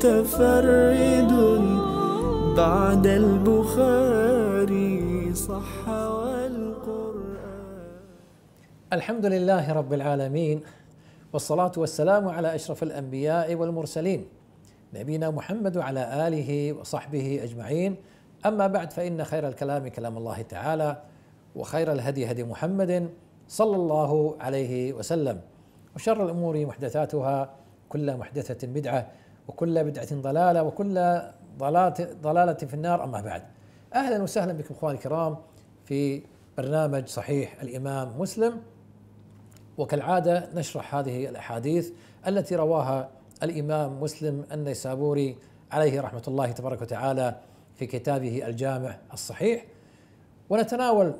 متفرد بعد البخاري صح والقرآن الحمد لله رب العالمين والصلاة والسلام على أشرف الأنبياء والمرسلين نبينا محمد وعلى آله وصحبه أجمعين أما بعد فإن خير الكلام كلام الله تعالى وخير الهدي هدي محمد صلى الله عليه وسلم وشر الأمور محدثاتها كل محدثة بدعة وكل بدعة ضلالة وكل ضلالة في النار أما بعد أهلا وسهلا بكم إخواني الكرام في برنامج صحيح الإمام مسلم وكالعادة نشرح هذه الأحاديث التي رواها الإمام مسلم النيسابوري عليه رحمة الله تبارك وتعالى في كتابه الجامع الصحيح ونتناول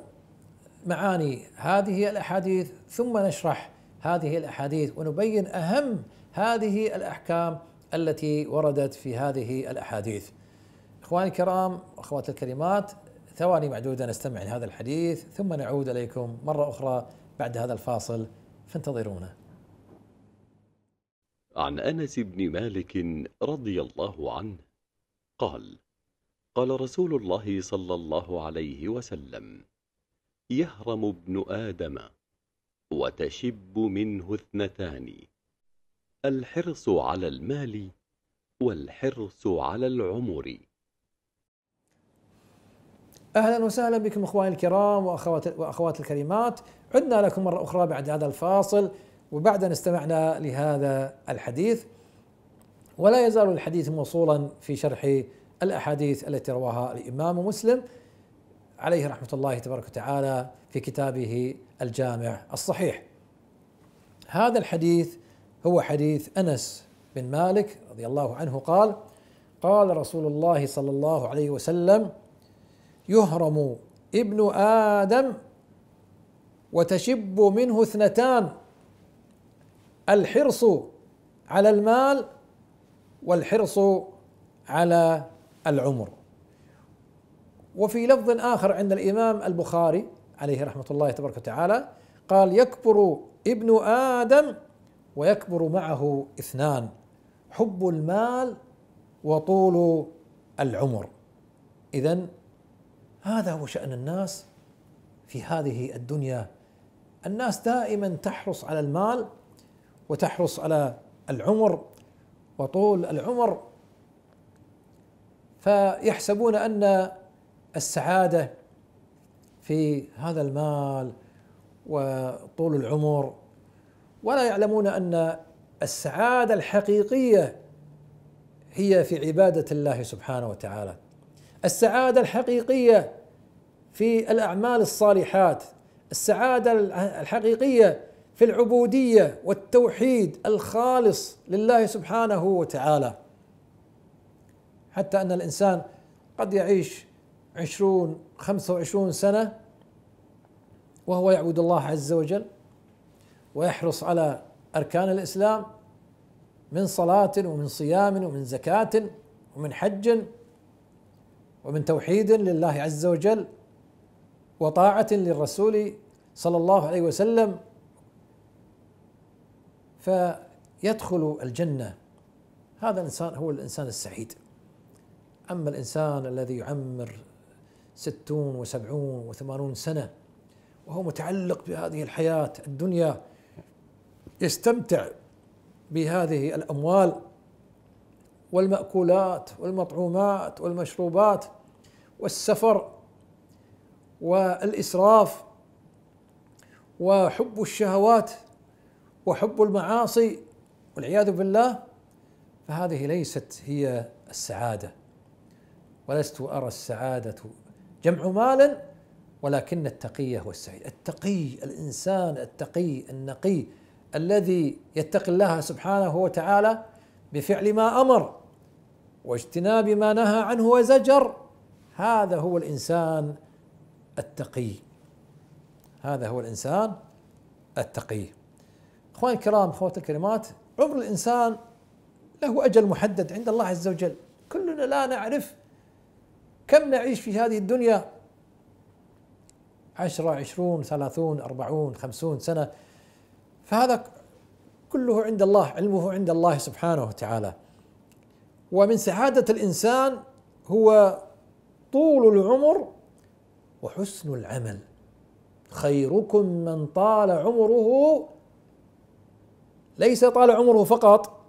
معاني هذه الأحاديث ثم نشرح هذه الأحاديث ونبين أهم هذه الأحكام التي وردت في هذه الاحاديث. اخواني الكرام، اخواتي الكريمات، ثواني معدوده نستمع لهذا الحديث ثم نعود اليكم مره اخرى بعد هذا الفاصل فانتظرونا. عن انس بن مالك رضي الله عنه قال: قال رسول الله صلى الله عليه وسلم: يهرم ابن ادم وتشب منه اثنتان الحرص على المال والحرص على العمر أهلا وسهلا بكم أخواني الكرام وأخوات وأخوات الكريمات عدنا لكم مرة أخرى بعد هذا الفاصل وبعد أن استمعنا لهذا الحديث ولا يزال الحديث موصولا في شرح الأحاديث التي رواها الإمام مسلم عليه رحمة الله تبارك وتعالى في كتابه الجامع الصحيح هذا الحديث هو حديث انس بن مالك رضي الله عنه قال قال رسول الله صلى الله عليه وسلم يهرم ابن ادم وتشب منه اثنتان الحرص على المال والحرص على العمر وفي لفظ اخر عند الامام البخاري عليه رحمه الله تبارك وتعالى قال يكبر ابن ادم ويكبر معه اثنان حب المال وطول العمر اذا هذا هو شان الناس في هذه الدنيا الناس دائما تحرص على المال وتحرص على العمر وطول العمر فيحسبون ان السعاده في هذا المال وطول العمر ولا يعلمون ان السعاده الحقيقيه هي في عباده الله سبحانه وتعالى السعاده الحقيقيه في الاعمال الصالحات السعاده الحقيقيه في العبوديه والتوحيد الخالص لله سبحانه وتعالى حتى ان الانسان قد يعيش عشرون خمسه وعشرون سنه وهو يعبد الله عز وجل ويحرص على أركان الإسلام من صلاة ومن صيام ومن زكاة ومن حج ومن توحيد لله عز وجل وطاعة للرسول صلى الله عليه وسلم فيدخل الجنة هذا الإنسان هو الإنسان السعيد أما الإنسان الذي يعمر ستون وسبعون وثمانون سنة وهو متعلق بهذه الحياة الدنيا يستمتع بهذه الاموال والماكولات والمطعومات والمشروبات والسفر والاسراف وحب الشهوات وحب المعاصي والعياذ بالله فهذه ليست هي السعاده ولست ارى السعاده جمع مال ولكن التقي هو السعيد التقي الانسان التقي النقي الذي يتقي الله سبحانه وتعالى بفعل ما امر واجتناب ما نهى عنه وزجر هذا هو الانسان التقي هذا هو الانسان التقي اخواني الكرام اخواتي الكريمات عمر الانسان له اجل محدد عند الله عز وجل كلنا لا نعرف كم نعيش في هذه الدنيا عشرة عشرون ثلاثون أربعون خمسون سنة فهذا كله عند الله علمه عند الله سبحانه وتعالى ومن سعادة الإنسان هو طول العمر وحسن العمل خيركم من طال عمره ليس طال عمره فقط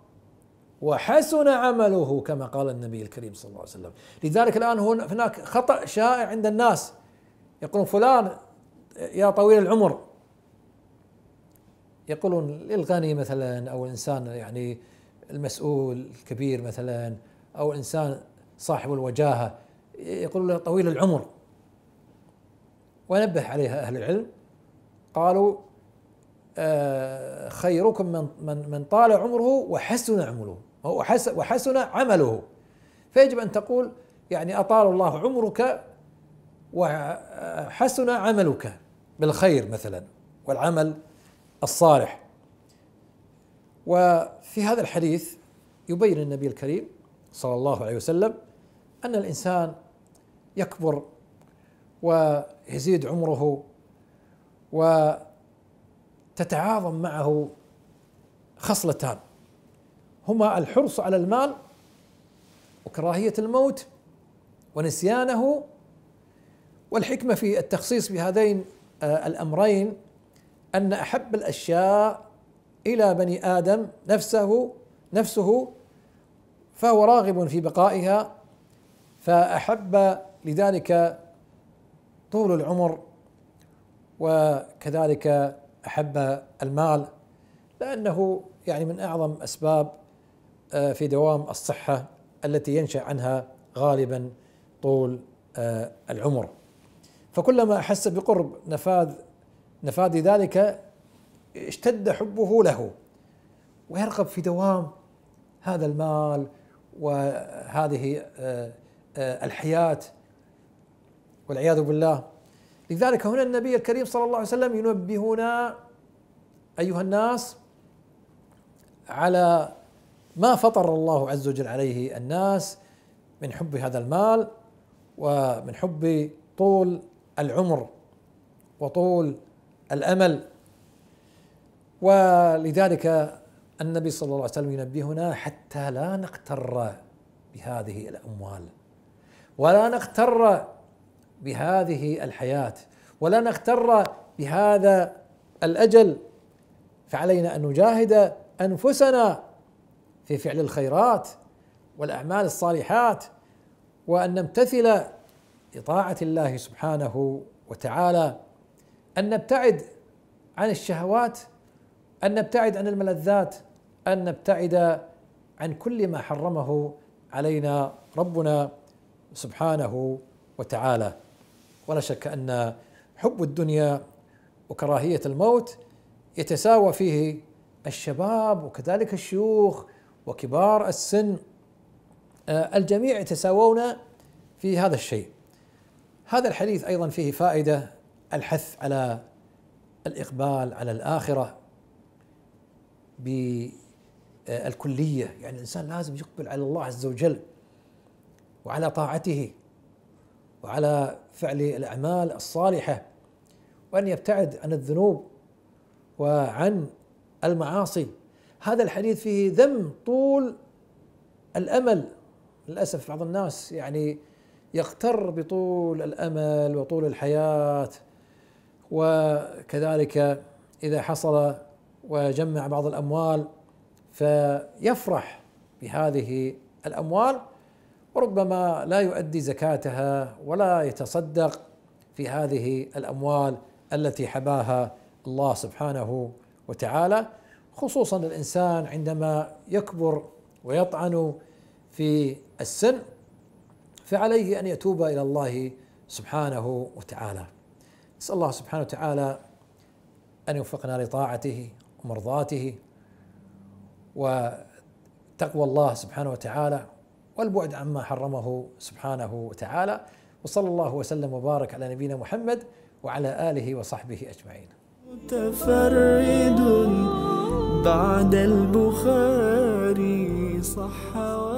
وحسن عمله كما قال النبي الكريم صلى الله عليه وسلم لذلك الآن هناك خطأ شائع عند الناس يقولون فلان يا طويل العمر يقولون الغني مثلا او الانسان يعني المسؤول الكبير مثلا او انسان صاحب الوجاهه يقولون له طويل العمر ونبه عليها اهل العلم قالوا آه خيركم من من من طال عمره وحسن عمله وحسن عمله فيجب ان تقول يعني اطال الله عمرك وحسن عملك بالخير مثلا والعمل الصالح وفي هذا الحديث يبين النبي الكريم صلى الله عليه وسلم ان الانسان يكبر ويزيد عمره وتتعاظم معه خصلتان هما الحرص على المال وكراهيه الموت ونسيانه والحكمه في التخصيص بهذين الامرين أن أحب الأشياء إلى بني آدم نفسه نفسه فهو راغب في بقائها فأحب لذلك طول العمر وكذلك أحب المال لأنه يعني من أعظم أسباب آه، في دوام الصحة التي ينشأ عنها غالبا طول آه، العمر فكلما أحس بقرب نفاذ نفاذ ذلك اشتد حبه له ويرغب في دوام هذا المال وهذه آه، آه، الحياة والعياذ بالله لذلك هنا النبي الكريم صلى الله عليه وسلم ينبهنا أيها الناس على ما فطر الله عز وجل عليه الناس من حب هذا المال ومن حب طول العمر وطول الامل ولذلك النبي صلى الله عليه وسلم ينبهنا حتى لا نغتر بهذه الاموال ولا نغتر بهذه الحياه ولا نغتر بهذا الاجل فعلينا ان نجاهد انفسنا في فعل الخيرات والاعمال الصالحات وان نمتثل لطاعه الله سبحانه وتعالى ان نبتعد عن الشهوات ان نبتعد عن الملذات ان نبتعد عن كل ما حرمه علينا ربنا سبحانه وتعالى ولا شك ان حب الدنيا وكراهيه الموت يتساوى فيه الشباب وكذلك الشيوخ وكبار السن آه، الجميع يتساوون في هذا الشيء هذا الحديث ايضا فيه فائده الحث على الإقبال على الآخرة بالكلية يعني الإنسان لازم يقبل على الله عز وجل وعلى طاعته وعلى فعل الأعمال الصالحة وأن يبتعد عن الذنوب وعن المعاصي هذا الحديث فيه ذم طول الأمل للأسف بعض الناس يعني يغتر بطول الأمل وطول الحياة وكذلك إذا حصل وجمع بعض الأموال فيفرح بهذه الأموال وربما لا يؤدي زكاتها ولا يتصدق في هذه الأموال التي حباها الله سبحانه وتعالى خصوصا الإنسان عندما يكبر ويطعن في السن فعليه أن يتوب إلى الله سبحانه وتعالى نسأل الله سبحانه وتعالى أن يوفقنا لطاعته ومرضاته وتقوى الله سبحانه وتعالى والبعد عما حرمه سبحانه وتعالى وصلى الله وسلم وبارك على نبينا محمد وعلى آله وصحبه أجمعين متفرد بعد البخاري صح